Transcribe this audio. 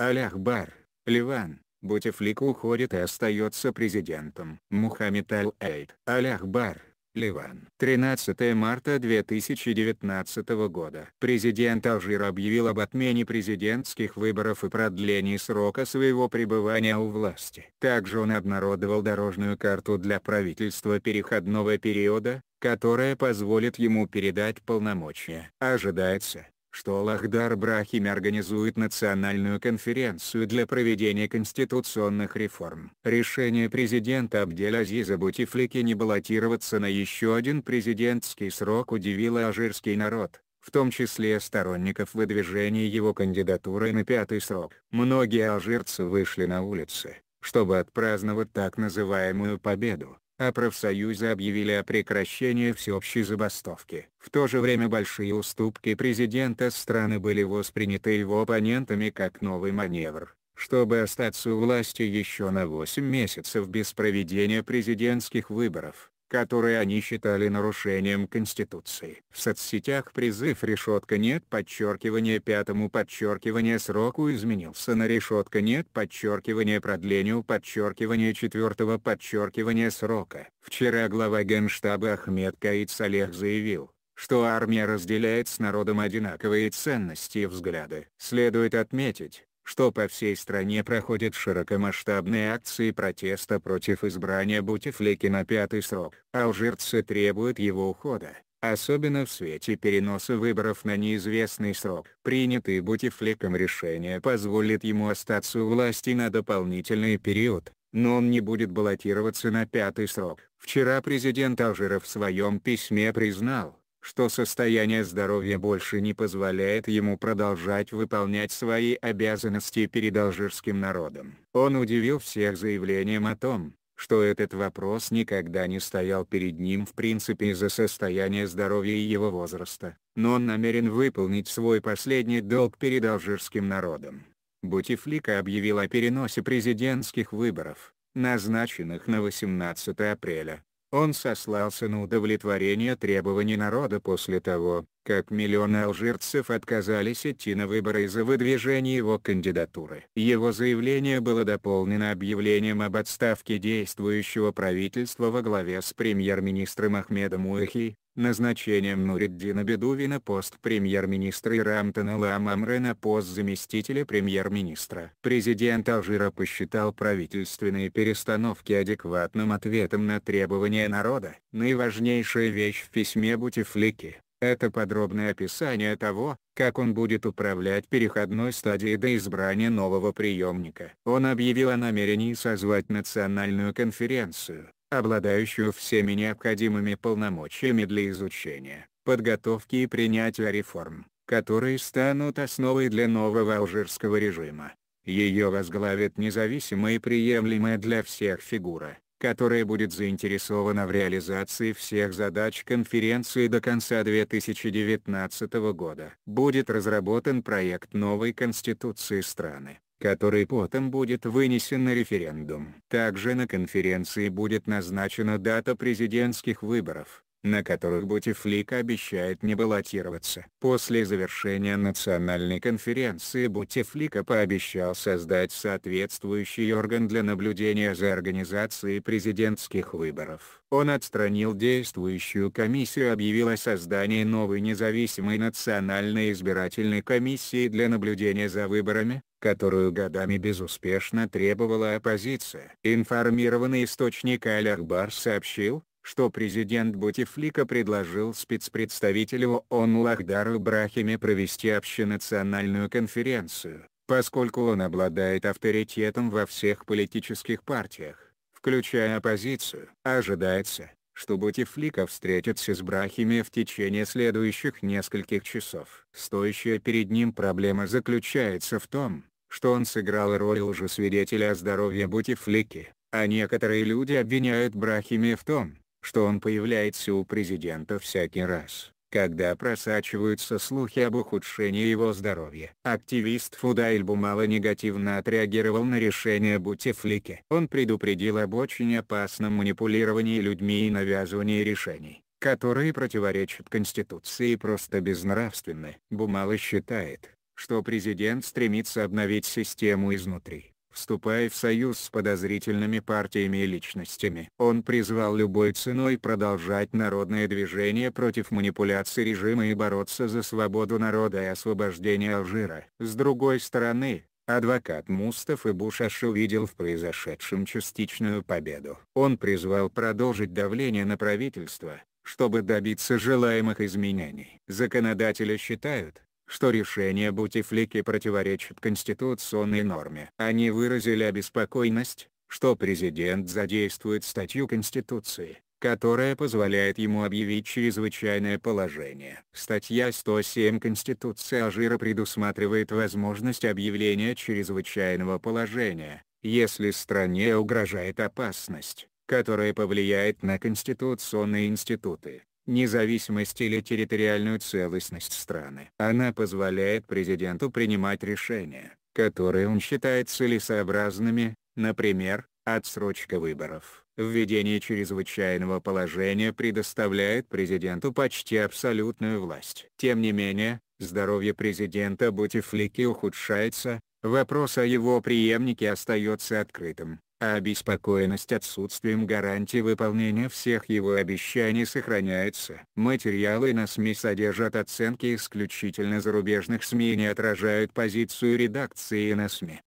Аляхбар, Ливан, Бутефлик уходит и остается президентом. Мухаммед Аль-Эйд, Аляхбар, Ливан. 13 марта 2019 года. Президент Алжира объявил об отмене президентских выборов и продлении срока своего пребывания у власти. Также он обнародовал дорожную карту для правительства переходного периода, которая позволит ему передать полномочия. Ожидается, что Лахдар Брахими организует национальную конференцию для проведения конституционных реформ. Решение президента Абдель-Азиза Бутифлики не баллотироваться на еще один президентский срок удивило алжирский народ в том числе сторонников выдвижения его кандидатуры на пятый срок. Многие алжирцы вышли на улицы, чтобы отпраздновать так называемую победу, а профсоюзы объявили о прекращении всеобщей забастовки. В то же время большие уступки президента страны были восприняты его оппонентами как новый маневр, чтобы остаться у власти еще на 8 месяцев без проведения президентских выборов которые они считали нарушением Конституции. В соцсетях призыв «решетка нет» подчеркивание пятому подчеркивание сроку изменился на «решетка нет» подчеркивание продлению подчеркивание четвертого подчеркивание срока. Вчера глава Генштаба Ахмед Каид Салех заявил, что армия разделяет с народом одинаковые ценности и взгляды. Следует отметить, что по всей стране проходят широкомасштабные акции протеста против избрания Бутифлеки на пятый срок. Алжирцы требуют его ухода, особенно в свете переноса выборов на неизвестный срок. Принятое Бутифлеком решение позволит ему остаться у власти на дополнительный период, но он не будет баллотироваться на пятый срок. Вчера президент Алжира в своем письме признал, что состояние здоровья больше не позволяет ему продолжать выполнять свои обязанности перед алжирским народом. Он удивил всех заявлением о том, что этот вопрос никогда не стоял перед ним в принципе из-за состояния здоровья и его возраста, но он намерен выполнить свой последний долг перед алжирским народом. Бутифлика объявил о переносе президентских выборов, назначенных на 18 апреля, он сослался на удовлетворение требований народа после того, как миллионы алжирцев отказались идти на выборы из-за выдвижения его кандидатуры. Его заявление было дополнено объявлением об отставке действующего правительства во главе с премьер-министром Ахмедом Уэхи, назначением Нуриддина Бедуви на пост премьер-министра и Рамтана Ламамре на пост заместителя премьер-министра. Президент Алжира посчитал правительственные перестановки адекватным ответом на требования народа. Наиважнейшая вещь в письме Бутифлики это подробное описание того, как он будет управлять переходной стадией до избрания нового приемника. Он объявил о намерении созвать национальную конференцию, обладающую всеми необходимыми полномочиями для изучения, подготовки и принятия реформ, которые станут основой для нового алжирского режима. Ее возглавит независимая и приемлемая для всех фигура, которая будет заинтересована в реализации всех задач конференции до конца 2019 года. Будет разработан проект новой конституции страны который потом будет вынесен на референдум. Также на конференции будет назначена дата президентских выборов на которых Бутифлика обещает не баллотироваться. После завершения национальной конференции Бутифлика пообещал создать соответствующий орган для наблюдения за организацией президентских выборов. Он отстранил действующую комиссию и объявил о создании новой независимой национальной избирательной комиссии для наблюдения за выборами, которую годами безуспешно требовала оппозиция. Информированный источник Аль-Ахбар сообщил, что президент Бутифлика предложил спецпредставителю ООН Лахдару Брахиме провести общенациональную конференцию, поскольку он обладает авторитетом во всех политических партиях, включая оппозицию. Ожидается, что Бутифлика встретится с Брахиме в течение следующих нескольких часов. Стоящая перед ним проблема заключается в том, что он сыграл роль лжесвидетеля о здоровье Бутифлики, а некоторые люди обвиняют Брахиме в том, что он появляется у президента всякий раз, когда просачиваются слухи об ухудшении его здоровья. Активист Фудайльбу мало негативно отреагировал на решение Бутифлики. Он предупредил об очень опасном манипулировании людьми и навязывании решений которые противоречат Конституции и просто безнравственны. Бумала считает, что президент стремится обновить систему изнутри вступая в союз с подозрительными партиями и личностями. Он призвал любой ценой продолжать народное движение против манипуляций режима и бороться за свободу народа и освобождение Алжира. С другой стороны, Адвокат Мустаф и Бушаш увидел в произошедшем частичную победу. Он призвал продолжить давление на правительство, чтобы добиться желаемых изменений. Законодатели считают, что решение Бутифлики противоречит конституционной норме. Они выразили обеспокоенность, что президент задействует статью Конституции, которая позволяет ему объявить чрезвычайное положение. Статья 107 Конституции Алжира предусматривает возможность объявления чрезвычайного положения, если стране угрожает опасность, которая повлияет на конституционные институты независимость или территориальную целостность страны. Она позволяет президенту принимать решения, которые он считает целесообразными, например, отсрочка выборов. Введение чрезвычайного положения предоставляет президенту почти абсолютную власть. Тем не менее, здоровье президента Бутифлики ухудшается, вопрос о его преемнике остается открытым а обеспокоенность отсутствием гарантии выполнения всех его обещаний сохраняется. Материалы на СМИ содержат оценки исключительно зарубежных СМИ и не отражают позицию редакции на СМИ.